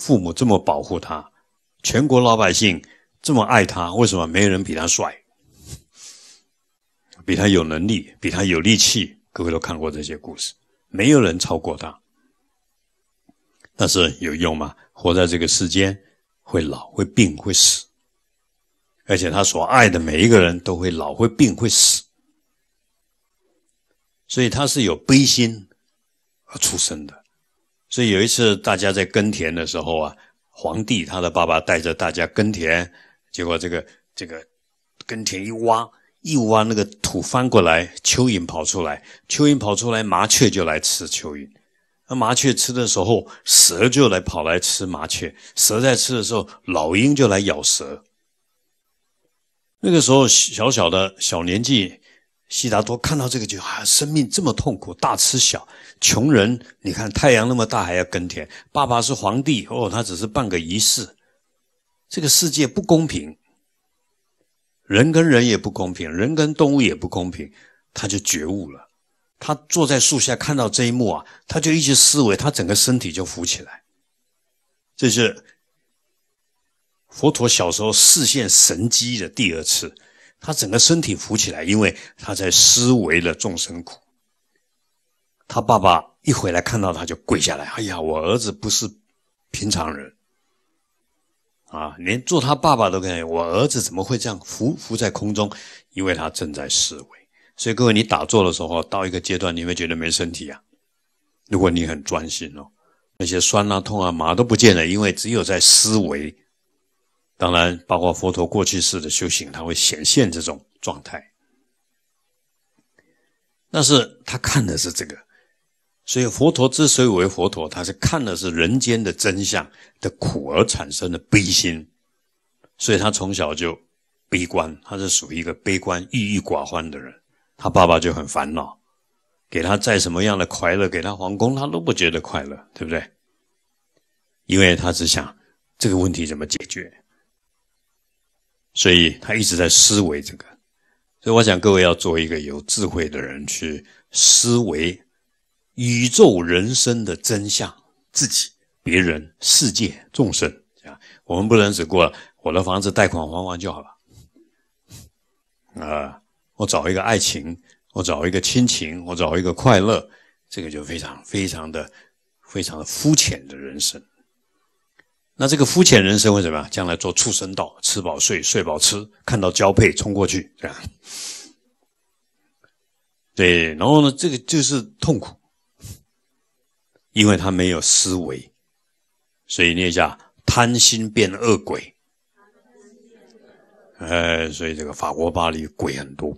父母这么保护他，全国老百姓这么爱他，为什么没有人比他帅，比他有能力，比他有力气？各位都看过这些故事，没有人超过他。但是有用吗？活在这个世间，会老，会病，会死，而且他所爱的每一个人都会老，会病，会死，所以他是有悲心而出生的。所以有一次，大家在耕田的时候啊，皇帝他的爸爸带着大家耕田，结果这个这个耕田一挖一挖，那个土翻过来，蚯蚓跑出来，蚯蚓跑出来，麻雀就来吃蚯蚓，那麻雀吃的时候，蛇就来跑来吃麻雀，蛇在吃的时候，老鹰就来咬蛇。那个时候，小小的小年纪。悉达多看到这个就啊，生命这么痛苦，大吃小，穷人，你看太阳那么大还要耕田，爸爸是皇帝哦，他只是办个仪式，这个世界不公平，人跟人也不公平，人跟动物也不公平，他就觉悟了。他坐在树下看到这一幕啊，他就一直思维，他整个身体就浮起来。这是佛陀小时候视现神机的第二次。他整个身体浮起来，因为他在思维了众生苦。他爸爸一回来，看到他就跪下来：“哎呀，我儿子不是平常人啊！连做他爸爸都跟觉，我儿子怎么会这样浮浮在空中？因为他正在思维。所以各位，你打坐的时候到一个阶段，你会觉得没身体啊。如果你很专心哦，那些酸、啊、痛啊、麻都不见了，因为只有在思维。”当然，包括佛陀过去式的修行，他会显现这种状态。但是他看的是这个，所以佛陀之所以为佛陀，他是看的是人间的真相的苦而产生的悲心，所以他从小就悲观，他是属于一个悲观、郁郁寡欢的人。他爸爸就很烦恼，给他再什么样的快乐，给他皇宫，他都不觉得快乐，对不对？因为他只想这个问题怎么解决。所以他一直在思维这个，所以我想各位要做一个有智慧的人去思维宇宙人生的真相，自己、别人、世界、众生啊。我们不能只过我的房子贷款还完就好了啊！我找一个爱情，我找一个亲情，我找一个快乐，这个就非常非常的、非常的肤浅的人生。那这个肤浅人生会怎么样？将来做畜生道，吃饱睡，睡饱吃，看到交配冲过去，对吧？对，然后呢，这个就是痛苦，因为他没有思维，所以你也讲贪心变恶鬼，哎，所以这个法国巴黎鬼很多，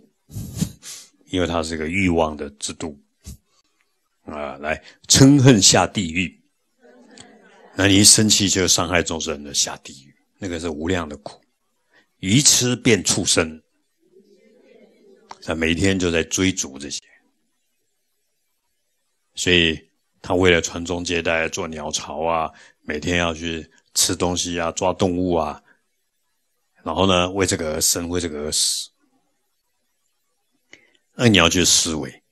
因为它是个欲望的之都啊，来嗔恨下地狱。那你一生气就伤害众生，的下地狱，那个是无量的苦。愚吃变畜生，他每天就在追逐这些，所以他为了传宗接代做鸟巢啊，每天要去吃东西啊，抓动物啊，然后呢为这个而生，为这个而死。那你要去思维，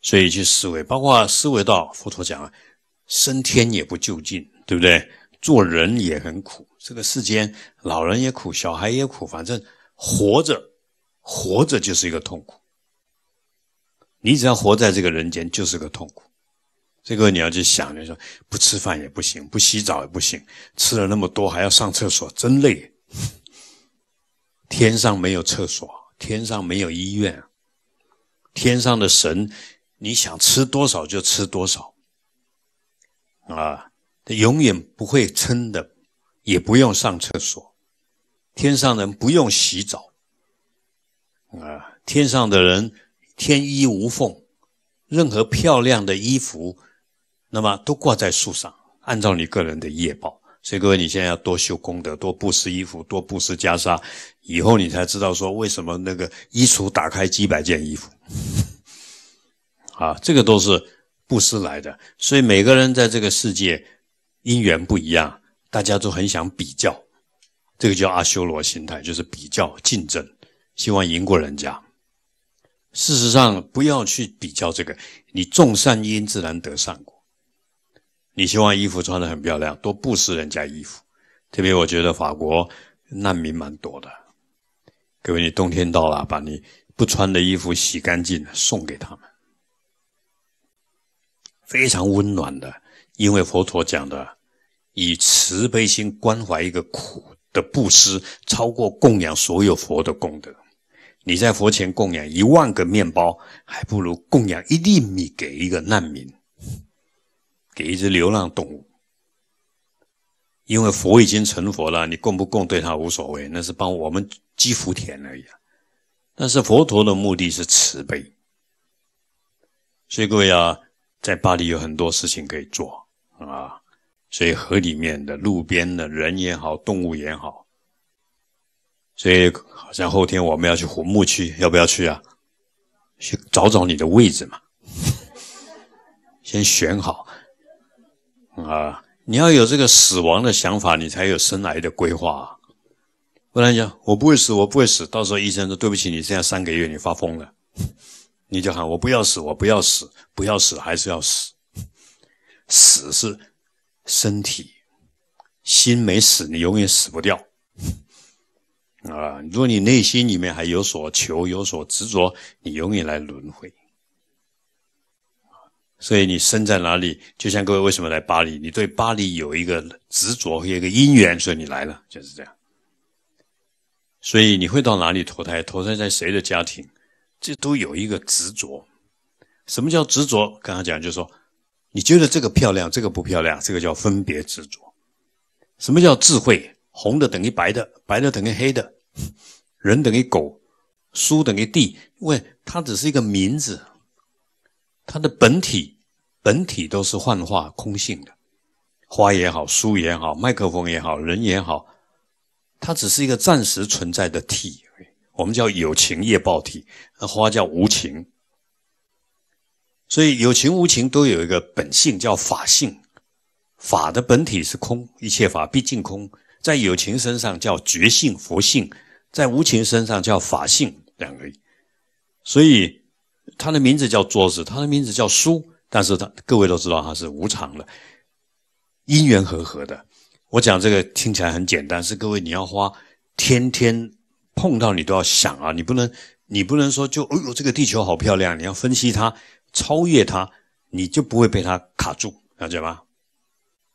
所以去思维，包括思维到佛陀讲，升天也不就近，对不对？做人也很苦，这个世间老人也苦，小孩也苦，反正活着，活着就是一个痛苦。你只要活在这个人间，就是个痛苦。这个你要去想，就说不吃饭也不行，不洗澡也不行，吃了那么多还要上厕所，真累。天上没有厕所，天上没有医院，天上的神，你想吃多少就吃多少，啊。永远不会撑的，也不用上厕所。天上人不用洗澡，啊，天上的人天衣无缝，任何漂亮的衣服，那么都挂在树上，按照你个人的业报。所以各位，你现在要多修功德，多布施衣服，多布施袈裟，以后你才知道说为什么那个衣橱打开几百件衣服。啊，这个都是布施来的。所以每个人在这个世界。因缘不一样，大家都很想比较，这个叫阿修罗心态，就是比较、竞争，希望赢过人家。事实上，不要去比较这个，你种善因自然得善果。你希望衣服穿的很漂亮，多布施人家衣服。特别，我觉得法国难民蛮多的，各位，你冬天到了，把你不穿的衣服洗干净，送给他们，非常温暖的。因为佛陀讲的，以慈悲心关怀一个苦的布施，超过供养所有佛的功德。你在佛前供养一万个面包，还不如供养一粒米给一个难民，给一只流浪动物。因为佛已经成佛了，你供不供对他无所谓，那是帮我们积福田而已。但是佛陀的目的是慈悲，所以各位啊，在巴黎有很多事情可以做。啊，所以河里面的、路边的人也好，动物也好，所以好像后天我们要去火木区，要不要去啊？去找找你的位置嘛，先选好。啊，你要有这个死亡的想法，你才有生来的规划。不然讲，我不会死，我不会死。到时候医生说对不起，你剩下三个月你发疯了，你就喊我不要死，我不要死，不要死还是要死。死是身体，心没死，你永远死不掉啊！如果你内心里面还有所求、有所执着，你永远来轮回。所以你生在哪里，就像各位为什么来巴黎，你对巴黎有一个执着，有一个因缘，所以你来了，就是这样。所以你会到哪里投胎，投胎在谁的家庭，这都有一个执着。什么叫执着？刚刚讲就是说。你觉得这个漂亮，这个不漂亮，这个叫分别执着。什么叫智慧？红的等于白的，白的等于黑的，人等于狗，书等于地，因为它只是一个名字，它的本体、本体都是幻化空性的。花也好，书也好，麦克风也好，人也好，它只是一个暂时存在的体，我们叫有情业报体，那花叫无情。所以有情无情都有一个本性，叫法性。法的本体是空，一切法毕竟空。在有情身上叫觉性佛性，在无情身上叫法性两个。所以他的名字叫桌子，他的名字叫书，但是他各位都知道他是无常的，因缘和合的。我讲这个听起来很简单，是各位你要花天天碰到你都要想啊，你不能你不能说就哎呦这个地球好漂亮，你要分析它。超越他，你就不会被他卡住，了解吗？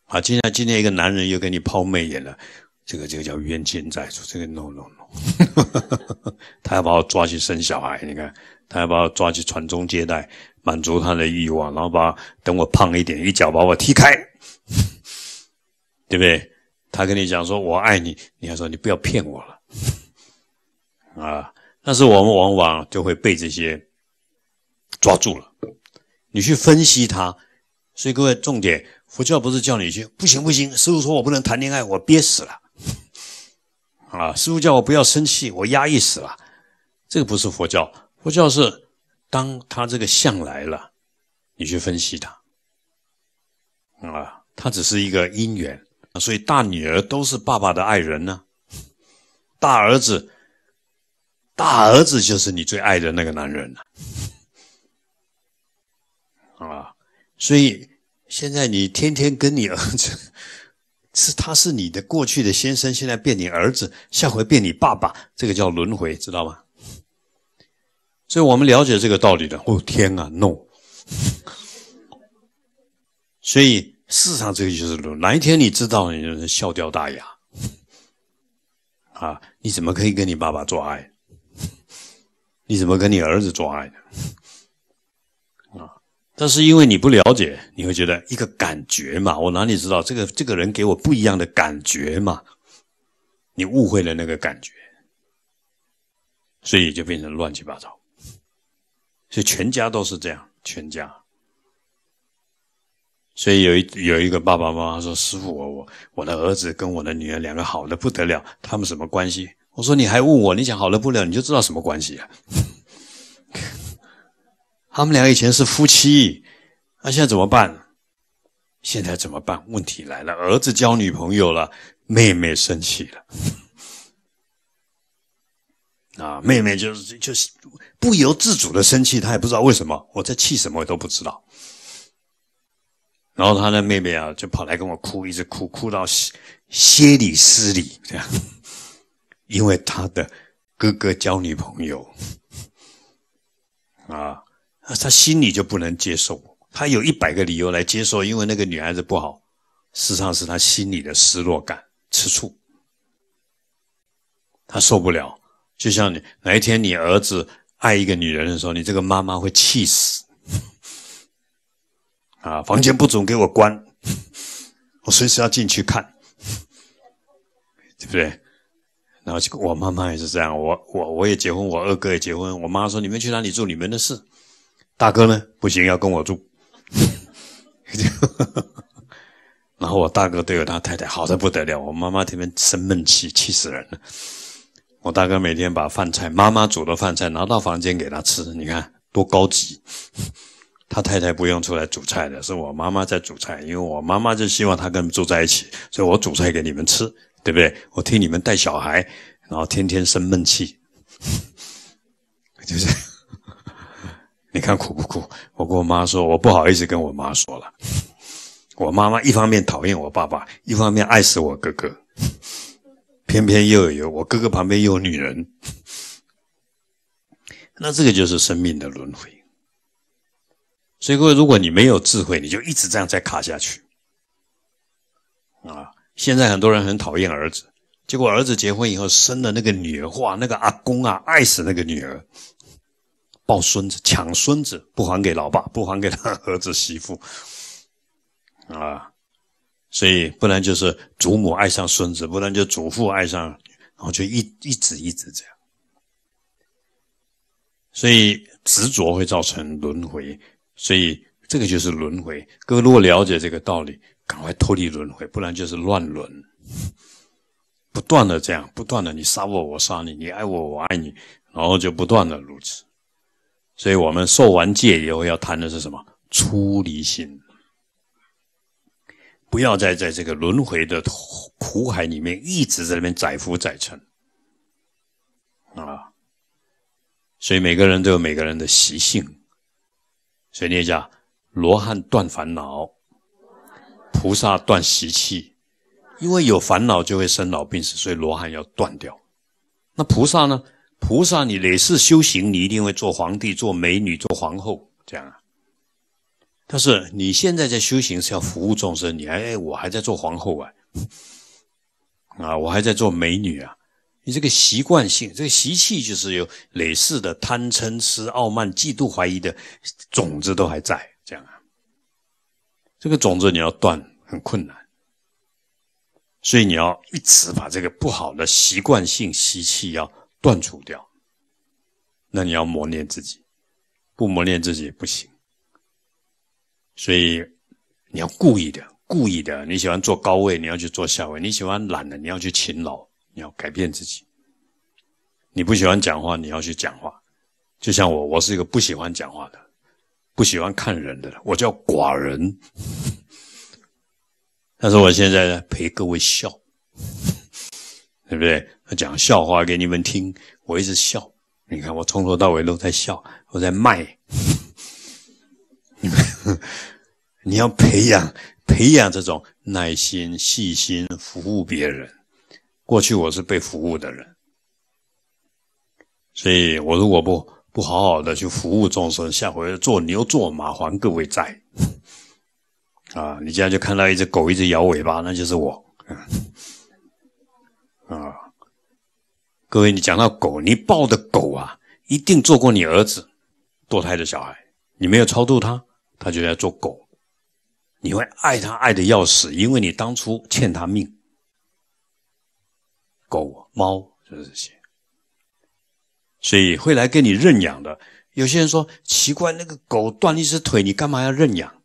啊，今天今天一个男人又给你抛媚眼了，这个这个叫冤亲债主，这个 no no no，他要把我抓去生小孩，你看，他要把我抓去传宗接代，满足他的欲望，然后把等我胖一点，一脚把我踢开，对不对？他跟你讲说我爱你，你还说你不要骗我了，啊，但是我们往往就会被这些抓住了。你去分析他，所以各位重点，佛教不是叫你去不行不行，师傅说我不能谈恋爱，我憋死了，啊，师傅叫我不要生气，我压抑死了，这个不是佛教，佛教是当他这个相来了，你去分析他，啊，他只是一个因缘，所以大女儿都是爸爸的爱人呢，大儿子，大儿子就是你最爱的那个男人了。啊，所以现在你天天跟你儿子，是他是你的过去的先生，现在变你儿子，下回变你爸爸，这个叫轮回，知道吗？所以我们了解这个道理的。哦天啊，no！所以世上这个就是轮，哪一天你知道，你就能笑掉大牙。啊，你怎么可以跟你爸爸做爱？你怎么跟你儿子做爱呢？但是因为你不了解，你会觉得一个感觉嘛，我哪里知道这个这个人给我不一样的感觉嘛？你误会了那个感觉，所以就变成乱七八糟。所以全家都是这样，全家。所以有一有一个爸爸妈妈说：“师傅，我我我的儿子跟我的女儿两个好的不得了，他们什么关系？”我说：“你还问我？你想好了不了，你就知道什么关系啊？”他们俩以前是夫妻，那现在怎么办？现在怎么办？问题来了，儿子交女朋友了，妹妹生气了 啊！妹妹就是就是不由自主的生气，她也不知道为什么，我在气什么都不知道。然后他的妹妹啊，就跑来跟我哭，一直哭，哭到歇里失里这样，因为他的哥哥交女朋友啊。那他心里就不能接受，他有一百个理由来接受，因为那个女孩子不好，事实上是他心里的失落感、吃醋，他受不了。就像你哪一天你儿子爱一个女人的时候，你这个妈妈会气死，啊，房间不准给我关，我随时要进去看，对不对？然后我妈妈也是这样，我我我也结婚，我二哥也结婚，我妈说你们去哪里住，你们的事。大哥呢？不行，要跟我住。然后我大哥对有他太太好得不得了，我妈妈天天生闷气，气死人了。我大哥每天把饭菜，妈妈煮的饭菜拿到房间给他吃，你看多高级。他太太不用出来煮菜的，是我妈妈在煮菜，因为我妈妈就希望他跟住在一起，所以我煮菜给你们吃，对不对？我替你们带小孩，然后天天生闷气，就是。你看苦不苦？我跟我妈说，我不好意思跟我妈说了。我妈妈一方面讨厌我爸爸，一方面爱死我哥哥，偏偏又有我哥哥旁边又有女人，那这个就是生命的轮回。所以各位，如果你没有智慧，你就一直这样再卡下去啊！现在很多人很讨厌儿子，结果儿子结婚以后生了那个女儿，哇，那个阿公啊，爱死那个女儿。抱孙子抢孙子，不还给老爸，不还给他儿子媳妇，啊，所以不然就是祖母爱上孙子，不然就祖父爱上，然后就一一直一直这样。所以执着会造成轮回，所以这个就是轮回。哥果了解这个道理，赶快脱离轮回，不然就是乱伦，不断的这样，不断的你杀我，我杀你，你爱我，我爱你，然后就不断的如此。所以我们受完戒以后，要谈的是什么？出离心，不要再在这个轮回的苦海里面一直在那边载浮载沉啊！所以每个人都有每个人的习性，所以一下：罗汉断烦恼，菩萨断习气，因为有烦恼就会生老病死，所以罗汉要断掉，那菩萨呢？菩萨，你累世修行，你一定会做皇帝、做美女、做皇后这样啊。但是你现在在修行是要服务众生，你还、哎，我还在做皇后啊，啊，我还在做美女啊。你这个习惯性、这个习气，就是有累世的贪嗔痴、傲慢、嫉妒、怀疑的种子都还在这样啊。这个种子你要断很困难，所以你要一直把这个不好的习惯性习气要。断除掉，那你要磨练自己，不磨练自己也不行。所以你要故意的，故意的。你喜欢做高位，你要去做下位；你喜欢懒的，你要去勤劳。你要改变自己。你不喜欢讲话，你要去讲话。就像我，我是一个不喜欢讲话的，不喜欢看人的，我叫寡人。但是我现在呢，陪各位笑，对不对？讲笑话给你们听，我一直笑。你看，我从头到尾都在笑，我在卖。你们，你要培养培养这种耐心、细心服务别人。过去我是被服务的人，所以我如果不不好好的去服务众生，下回做牛做马还各位债。啊，你这样就看到一只狗一直摇尾巴，那就是我。啊。各位，你讲到狗，你抱的狗啊，一定做过你儿子堕胎的小孩，你没有超度他，他就在做狗，你会爱他爱得要死，因为你当初欠他命。狗、猫就是这些，所以会来跟你认养的。有些人说奇怪，那个狗断了一只腿，你干嘛要认养？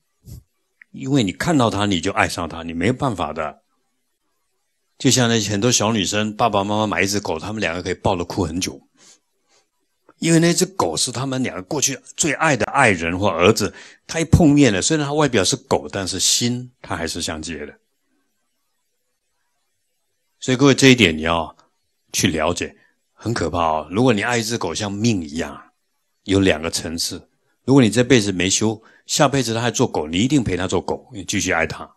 因为你看到它，你就爱上它，你没办法的。就像那很多小女生，爸爸妈妈买一只狗，他们两个可以抱着哭很久，因为那只狗是他们两个过去最爱的爱人或儿子，他一碰面了，虽然他外表是狗，但是心他还是相接的。所以各位，这一点你要去了解，很可怕哦。如果你爱一只狗像命一样，有两个层次。如果你这辈子没修，下辈子他还做狗，你一定陪他做狗，你继续爱他。